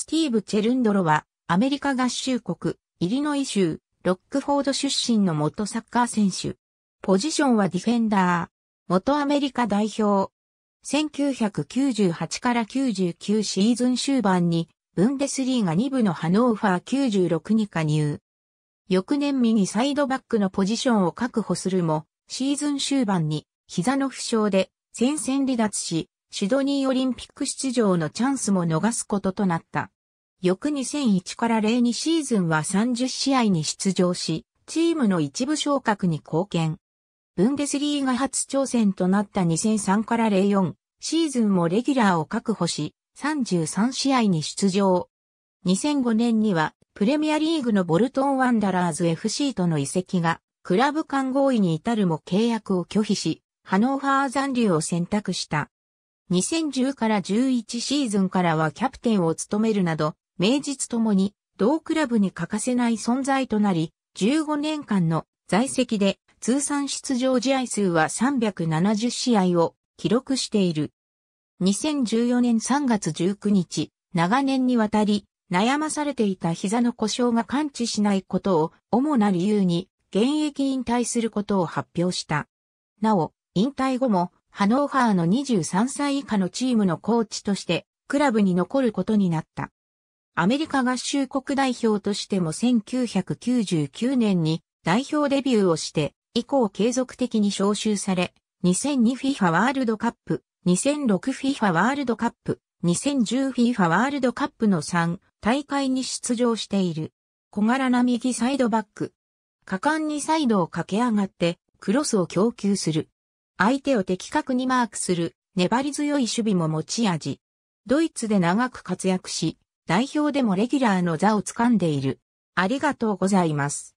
スティーブ・チェルンドロは、アメリカ合衆国、イリノイ州、ロックフォード出身の元サッカー選手。ポジションはディフェンダー。元アメリカ代表。1998から99シーズン終盤に、ブンデスリーガ2部のハノーファー96に加入。翌年右サイドバックのポジションを確保するも、シーズン終盤に膝の負傷で戦線離脱し、シドニーオリンピック出場のチャンスも逃すこととなった。翌2001から02シーズンは30試合に出場し、チームの一部昇格に貢献。ブンデスリーが初挑戦となった2003から04シーズンもレギュラーを確保し、33試合に出場。2005年にはプレミアリーグのボルトンワンダラーズ FC との移籍がクラブ間合意に至るも契約を拒否し、ハノーファー残留を選択した。2010から11シーズンからはキャプテンを務めるなど、名実ともに同クラブに欠かせない存在となり、15年間の在籍で通算出場試合数は370試合を記録している。2014年3月19日、長年にわたり悩まされていた膝の故障が感知しないことを主な理由に現役引退することを発表した。なお、引退後もハノーファーの23歳以下のチームのコーチとして、クラブに残ることになった。アメリカ合衆国代表としても1999年に代表デビューをして、以降継続的に招集され、2002FIFA ワールドカップ、2006FIFA ワールドカップ、2010FIFA ワールドカップの3大会に出場している。小柄な右サイドバック。果敢にサイドを駆け上がって、クロスを供給する。相手を的確にマークする粘り強い守備も持ち味。ドイツで長く活躍し、代表でもレギュラーの座を掴んでいる。ありがとうございます。